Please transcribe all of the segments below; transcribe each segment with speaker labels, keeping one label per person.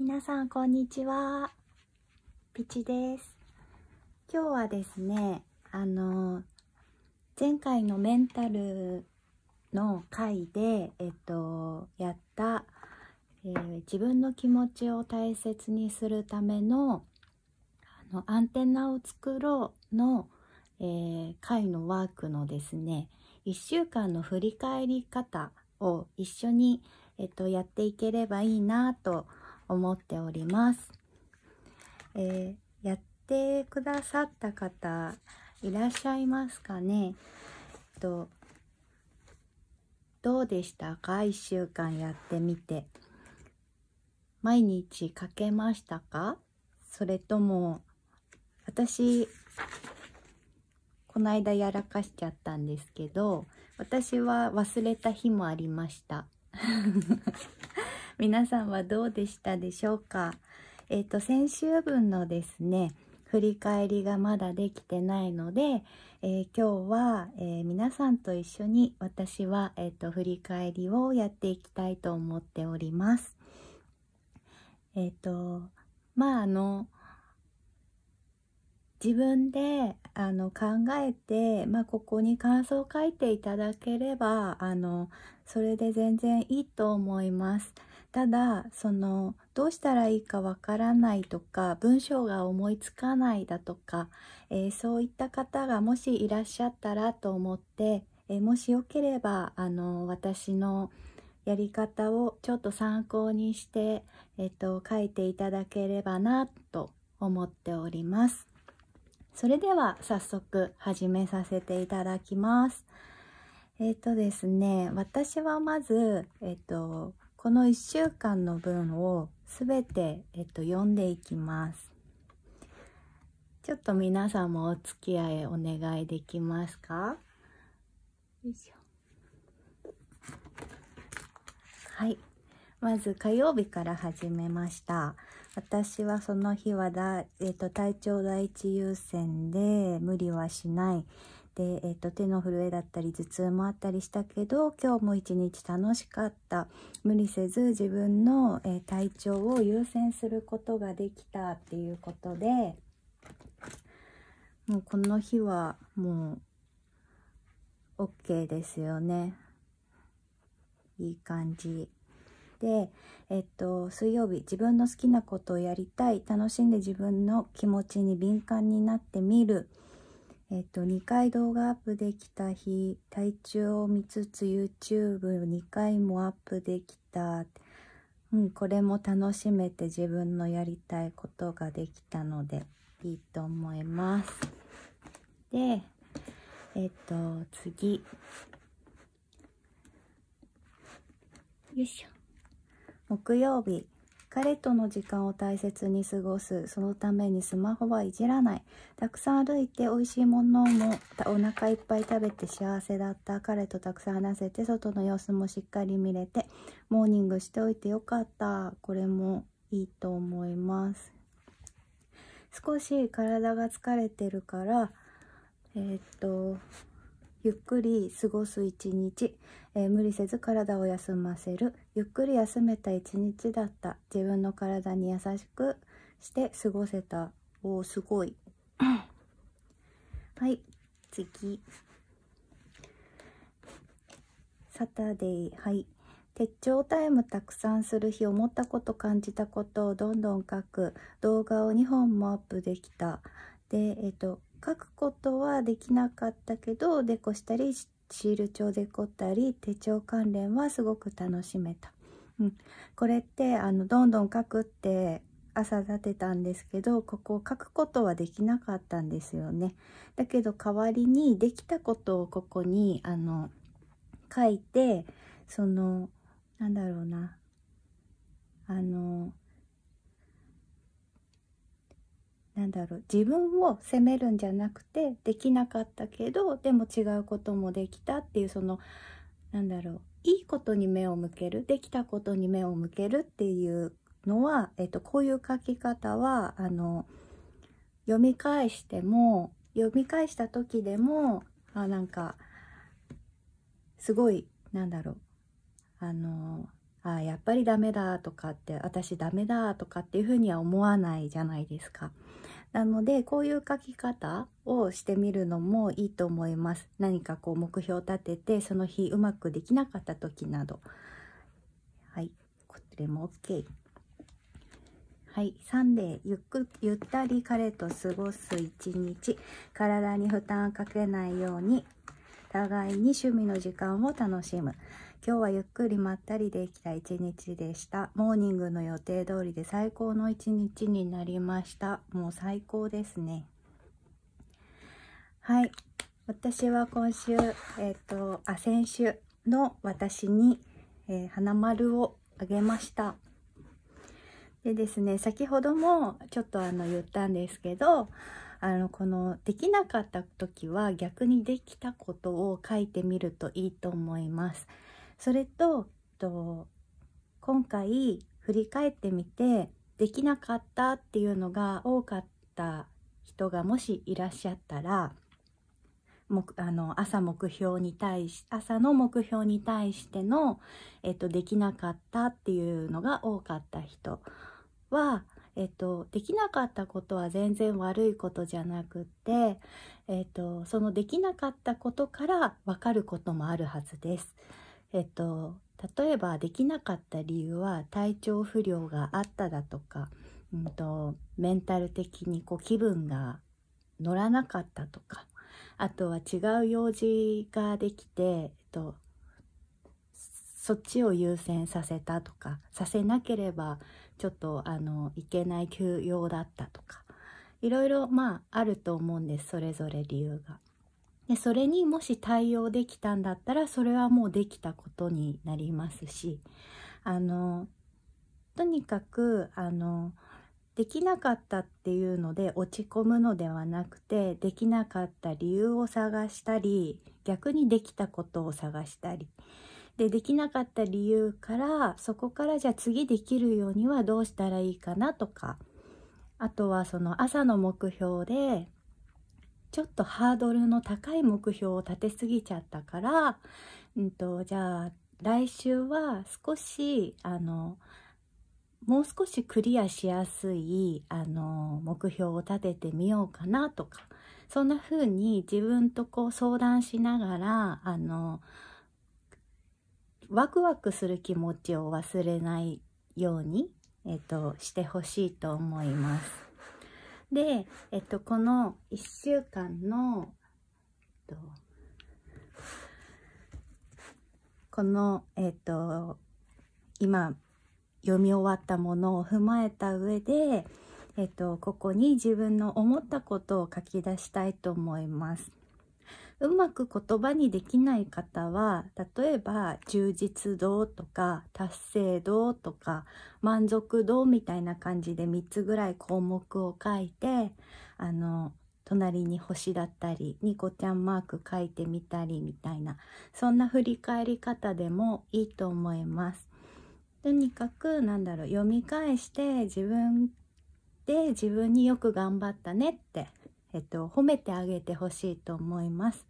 Speaker 1: 皆さんこんにちはピチです今日はですねあの前回のメンタルの回でえっとやった、えー、自分の気持ちを大切にするためのあのアンテナを作ろうの、えー、回のワークのですね1週間の振り返り方を一緒に、えっと、やっていければいいなと思います。思っております。えー、やってくださった方いらっしゃいますかね、えっと、どうでしたか1週間やってみて。毎日かけましたかそれとも、私、この間やらかしちゃったんですけど、私は忘れた日もありました。皆さんはどうでしたでしょうかえっ、ー、と、先週分のですね、振り返りがまだできてないので、えー、今日は、えー、皆さんと一緒に私は、えっ、と、振り返りをやっていきたいと思っております。えっ、と、まあ、あの、自分であの考えて、まあ、ここに感想を書いていただければあのそれで全然いいと思います。ただそのどうしたらいいかわからないとか文章が思いつかないだとか、えー、そういった方がもしいらっしゃったらと思って、えー、もしよければあの私のやり方をちょっと参考にして、えっ、ー、と、書いていただければなと思っております。それでは早速始めさせていただきます。えっ、とですね、私はまず、えっ、と、この1週間の分をすべて、えっと、読んでいきます。ちょっと皆さんもお付き合いお願いできますかよいしょ。はい。まず火曜日から始めました。私はその日はだ、えっ、と、体調第一優先で無理はしない。で、えっと、手の震えだったり頭痛もあったりしたけど今日も一日楽しかった無理せず自分の、えー、体調を優先することができたっていうことでもうこの日はもう OK ですよねいい感じ。で、えっと、水曜日自分の好きなことをやりたい楽しんで自分の気持ちに敏感になってみる。えっと、2回動画アップできた日、体調を見つつ YouTube2 回もアップできた。うん、これも楽しめて自分のやりたいことができたのでいいと思います。で、えっと、次。よいしょ。木曜日。彼との時間を大切に過ごすそのためにスマホはいじらないたくさん歩いて美味しいものもお腹いっぱい食べて幸せだった彼とたくさん話せて外の様子もしっかり見れてモーニングしておいてよかったこれもいいと思います少し体が疲れてるからえー、っとゆっくり過ごす一日えー、無理せず体を休ませるゆっくり休めた一日だった自分の体に優しくして過ごせたおーすごい はい次サタデーはい手帳タイムたくさんする日思ったこと感じたことをどんどん書く動画を2本もアップできたでえっ、ー、と書くことはできなかったけどでこしたりしてシール帳で凝ったり手帳関連はすごく楽しめた。うん、これってあのどんどん書くって朝立てたんですけどここを書くことはできなかったんですよね。だけど代わりにできたことをここにあの書いてそのなんだろうなあのなんだろう自分を責めるんじゃなくてできなかったけどでも違うこともできたっていうそのなんだろういいことに目を向けるできたことに目を向けるっていうのは、えっと、こういう書き方はあの読み返しても読み返した時でもあなんかすごいなんだろうあのあやっぱりダメだとかって私ダメだとかっていうふうには思わないじゃないですか。なのでこういう書き方をしてみるのもいいと思います。何かこう目標を立ててその日うまくできなかった時など。はい、これも OK。はい、3でゆっくゆったり彼と過ごす一日体に負担をかけないように互いに趣味の時間を楽しむ。今日はゆっくりまったりできた一日でしたモーニングの予定通りで最高の一日になりましたもう最高ですねはい私は今週えっ、ー、とあ先週の私に、えー、花丸をあげましたでですね先ほどもちょっとあの言ったんですけどあのこのできなかった時は逆にできたことを書いてみるといいと思います。それとと今回振り返ってみてできなかったっていうのが多かった人がもしいらっしゃったらあの朝目標に対し朝の目標に対しての、えっと、できなかったっていうのが多かった人は、えっと、できなかったことは全然悪いことじゃなくて、えっと、そのできなかったことから分かることもあるはずです。えっと、例えばできなかった理由は体調不良があっただとか、うんと、メンタル的にこう気分が乗らなかったとかあとは違う用事ができて、えっと、そっちを優先させたとかさせなければちょっとあのいけない休養だったとかいろいろまああると思うんですそれぞれ理由が。でそれにもし対応できたんだったらそれはもうできたことになりますしあのとにかくあのできなかったっていうので落ち込むのではなくてできなかった理由を探したり逆にできたことを探したりでできなかった理由からそこからじゃあ次できるようにはどうしたらいいかなとかあとはその朝の目標でちょっとハードルの高い目標を立てすぎちゃったから、うんと、じゃあ来週は少しあのもう少しクリアしやすいあの目標を立ててみようかなとかそんな風に自分とこう相談しながらあのワクワクする気持ちを忘れないように、えっと、してほしいと思います。で、えっと、この1週間の、えっと、この、えっと、今読み終わったものを踏まえた上で、えっと、ここに自分の思ったことを書き出したいと思います。うまく言葉にできない方は例えば充実度とか達成度とか満足度みたいな感じで3つぐらい項目を書いてあの隣に星だったりニコちゃんマーク書いてみたりみたいなそんな振り返り方でもいいと思います。とにかくなんだろう読み返して自分で自分によく頑張ったねってえっと、褒めてあげてほしいと思います。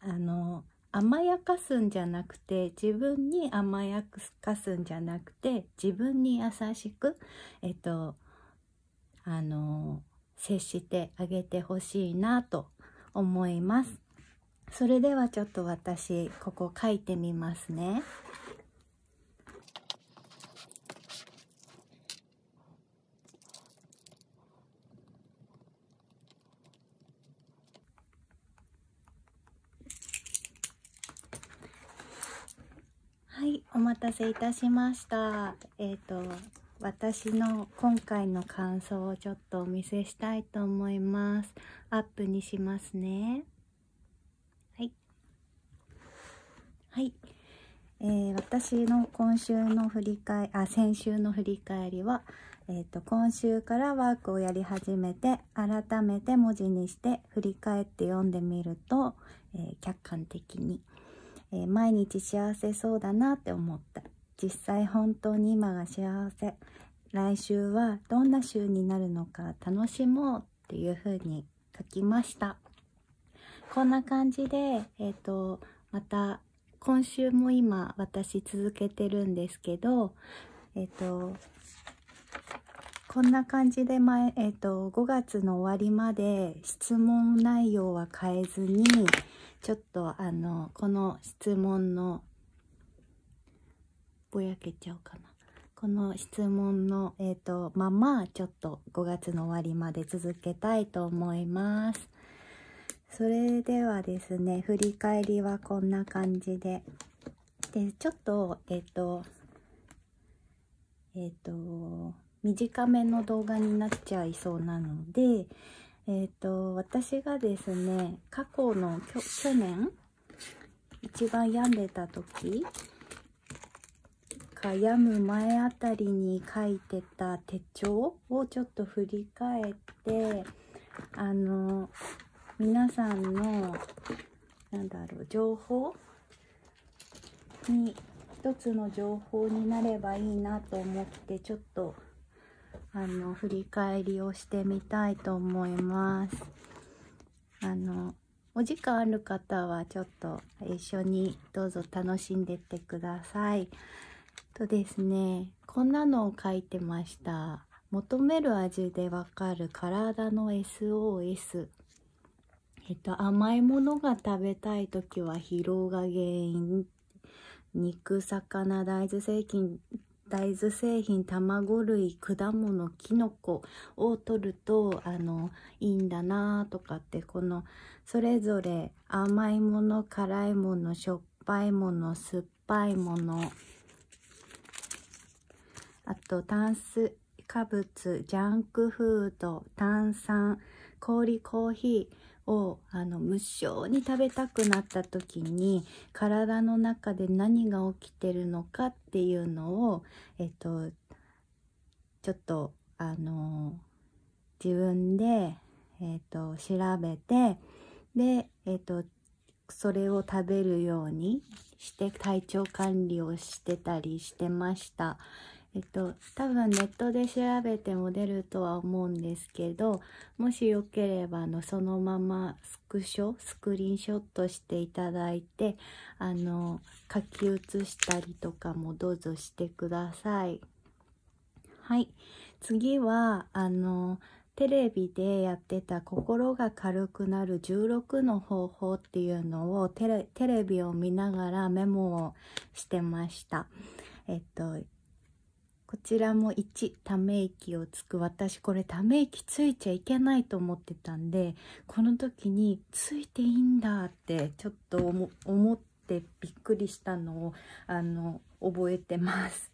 Speaker 1: あの、甘やかすんじゃなくて、自分に甘やかすんじゃなくて、自分に優しく、えっと、あの、接してあげてほしいなと思います。それではちょっと私、ここ書いてみますね。お待たせいたしました。えっ、ー、と、私の今回の感想をちょっとお見せしたいと思います。アップにしますね。はい。はい。えー、私の今週の振り返り、あ、先週の振り返りは、えっ、ー、と、今週からワークをやり始めて、改めて文字にして振り返って読んでみると、えー、客観的に。えー、毎日幸せそうだなって思った。実際本当に今が幸せ。来週はどんな週になるのか楽しもうっていうふうに書きました。こんな感じで、えっ、ー、と、また今週も今私続けてるんですけど、えっ、ー、と、こんな感じで前、えっ、ー、と、5月の終わりまで質問内容は変えずに、ちょっとあのこの質問のぼやけちゃうかなこの質問の、えーと、とままちょっと5月の終わりまで続けたいと思います。それではですね振り返りはこんな感じででちょっとえっ、ー、とえっ、ー、と短めの動画になっちゃいそうなのでえっ、ー、と、私がですね、過去の去年、一番病んでた時か病む前あたりに書いてた手帳をちょっと振り返ってあの皆さんのなんだろう情報に一つの情報になればいいなと思ってちょっとあの、振り返りをしてみたいと思います。あの、お時間ある方はちょっと一緒にどうぞ楽しんでってください。とですね、こんなのを書いてました。求める味でわかる体の SOS。えっと、甘いものが食べたい時は疲労が原因。肉、魚、大豆製品大豆製品、卵類、果物、きのこを取ると、あの、いいんだなとかって、この、それぞれ甘いもの、辛いもの、しょっぱいもの、酸っぱいもの、あと、炭水化物、ジャンクフード、炭酸、氷コーヒーをあの無性に食べたくなった時に体の中で何が起きてるのかっていうのをえっとちょっとあの自分で、えっと調べてで、えっとそれを食べるようにして体調管理をしてたりしてました。えっと、多分ネットで調べても出るとは思うんですけど、もしよければ、あの、そのままスクショ、スクリーンショットしていただいて、あの、書き写したりとかもどうぞしてください。はい。次は、あの、テレビでやってた心が軽くなる16の方法っていうのをテレビを見ながらメモをしてました。えっと、こちらも1ため息をつく私これため息ついちゃいけないと思ってたんでこの時についていいんだってちょっと思ってびっくりしたのをあの覚えてます。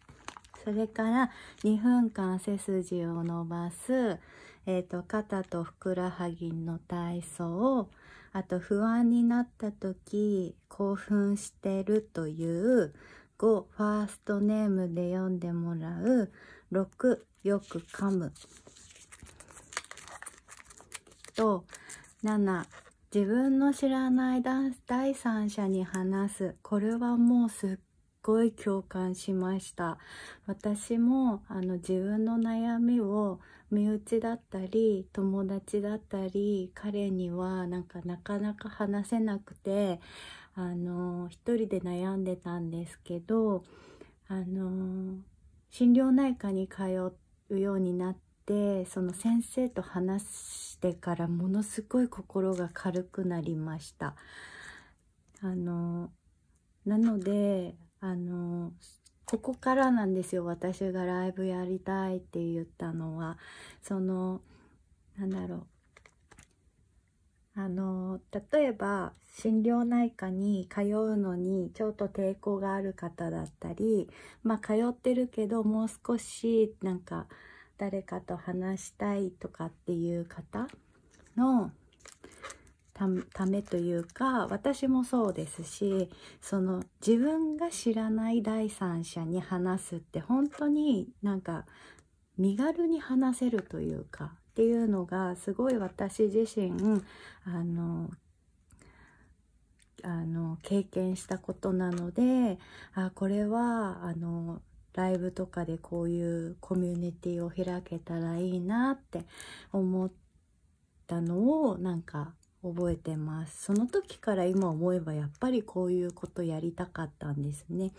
Speaker 1: それから2分間背筋を伸ばす、えーと肩とふくらはぎの体操あと不安になった時興奮してるという5ファーストネームで読んでもらう6よく噛むと7自分の知らない第三者に話すこれはもうすっごい共感しました私もあの自分の悩みを身内だったり友達だったり彼にはなんかなかなか話せなくてあの一人で悩んでたんですけどあの心療内科に通うようになってその先生と話してからものすごい心が軽くなりました。あのなのであのここからなんですよ私がライブやりたいって言ったのはそのなんだろうあの例えば心療内科に通うのにちょっと抵抗がある方だったり、まあ、通ってるけどもう少しなんか誰かと話したいとかっていう方のためというか私もそうですしその自分が知らない第三者に話すって本当になんか身軽に話せるというかっていうのがすごい私自身あのあの経験したことなのであこれはあのライブとかでこういうコミュニティを開けたらいいなって思ったのをなんか覚えてますその時から今思えばやっぱりこういうことやりたかったんですね。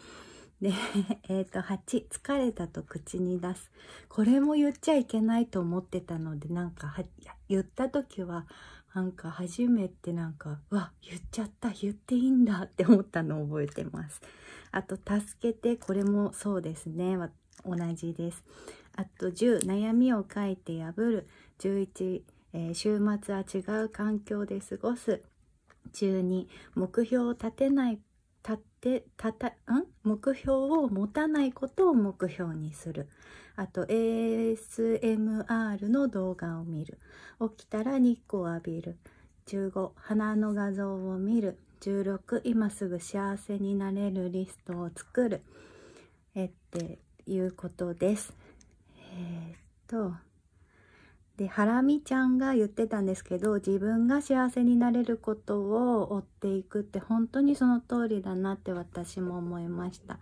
Speaker 1: で、えっ、ー、と、8、疲れたと口に出す。これも言っちゃいけないと思ってたので、なんか言った時は、なんか初めてなんか、うわ、言っちゃった、言っていいんだって思ったのを覚えてます。あと、助けて、これもそうですね。同じです。あと、10、悩みを書いて破る。11、えー、週末は違う環境で過ごす。12、目標を立てない立ってたたん目標を持たないことを目標にするあと ASMR の動画を見る起きたら日光を浴びる15花の画像を見る16今すぐ幸せになれるリストを作るえっていうことですえー、っとでハラミちゃんが言ってたんですけど自分が幸せになれることを追っていくって本当にその通りだなって私も思いました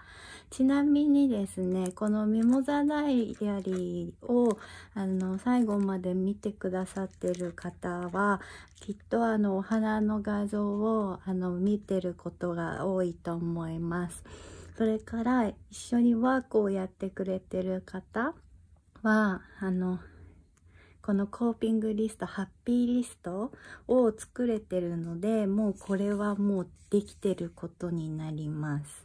Speaker 1: ちなみにですねこの「ミモザダイアリーを」を最後まで見てくださってる方はきっとあのお花の画像をあの見てることが多いと思いますそれから一緒にワークをやってくれてる方はあのこのコーピングリストハッピーリストを作れてるのでもうこれはもうできてることになります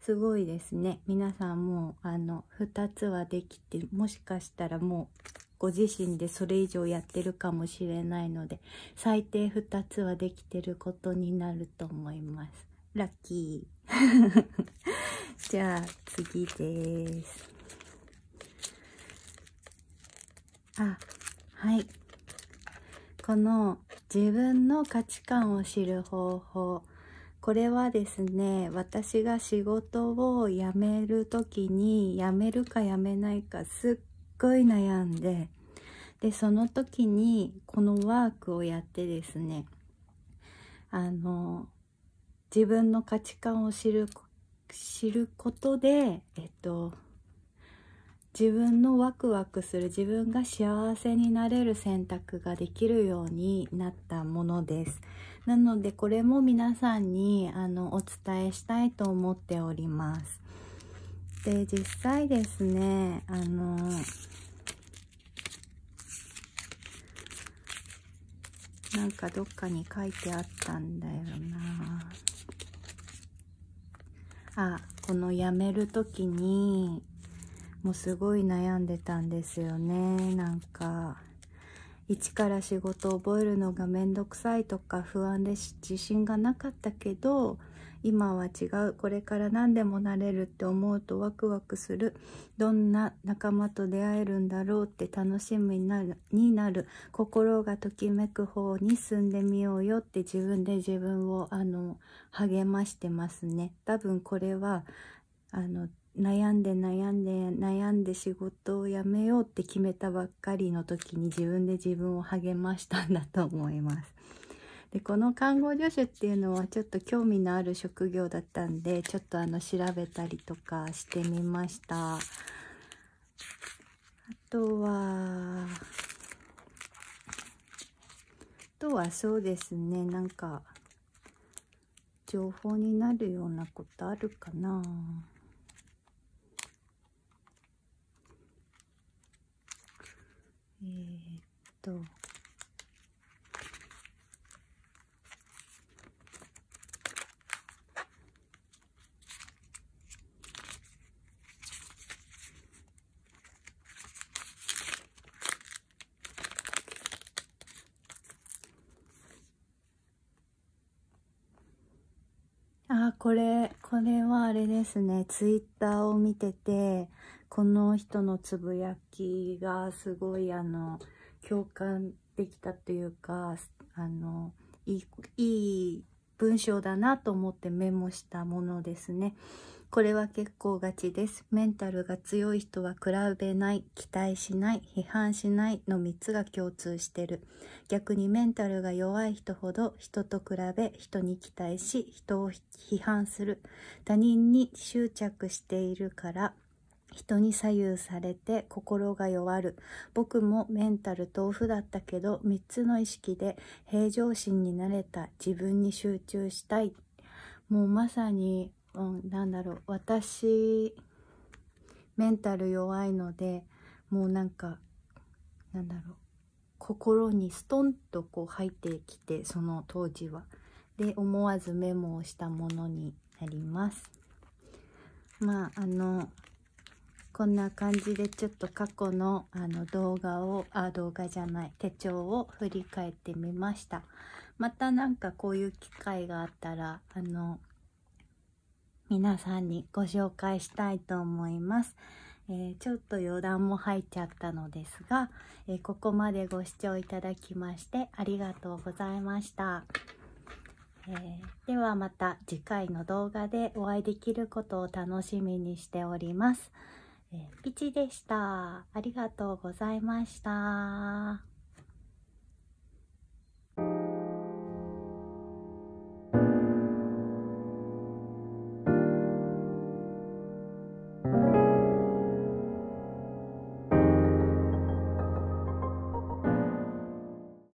Speaker 1: すごいですね皆さんもうあの2つはできてもしかしたらもうご自身でそれ以上やってるかもしれないので最低2つはできてることになると思いますラッキー じゃあ次ですあはいこの自分の価値観を知る方法これはですね私が仕事を辞める時に辞めるか辞めないかすっごい悩んででその時にこのワークをやってですねあの自分の価値観を知る知ることでえっと自分のワクワクする自分が幸せになれる選択ができるようになったものですなのでこれも皆さんにあのお伝えしたいと思っておりますで実際ですねあのなんかどっかに書いてあったんだよなあこの辞める時にもうすごい悩んでたんですよねなんか一から仕事を覚えるのがめんどくさいとか不安で自信がなかったけど今は違うこれから何でもなれるって思うとワクワクするどんな仲間と出会えるんだろうって楽しみになるになる心がときめく方に進んでみようよって自分で自分をあの励ましてますね多分これはあの悩んで悩んで悩んで仕事を辞めようって決めたばっかりの時に自分で自分を励ましたんだと思います。でこの看護助手っていうのはちょっと興味のある職業だったんでちょっとあの調べたりとかしてみました。あとはあとはそうですねなんか情報になるようなことあるかなえー、っとこれ、これはあれですね、ツイッターを見てて、この人のつぶやきがすごい、あの、共感できたというか、あの、いい、いい文章だなと思ってメモしたものですね。これは結構がちです。メンタルが強い人は比べない、期待しない、批判しないの3つが共通してる。逆にメンタルが弱い人ほど人と比べ、人に期待し、人を批判する。他人に執着しているから、人に左右されて心が弱る。僕もメンタル豆腐だったけど、3つの意識で平常心になれた自分に集中したい。もうまさにうん、なんだろう私メンタル弱いのでもうなんかなんだろう心にストンとこう入ってきてその当時は。で思わずメモをしたものになります。まああのこんな感じでちょっと過去のあの動画をあ動画じゃない手帳を振り返ってみました。またなんかこういう機会があったらあの皆さんにご紹介したいと思います。えー、ちょっと余談も入っちゃったのですが、えー、ここまでご視聴いただきましてありがとうございました。えー、ではまた次回の動画でお会いできることを楽しみにしております。えピチでした。ありがとうございました。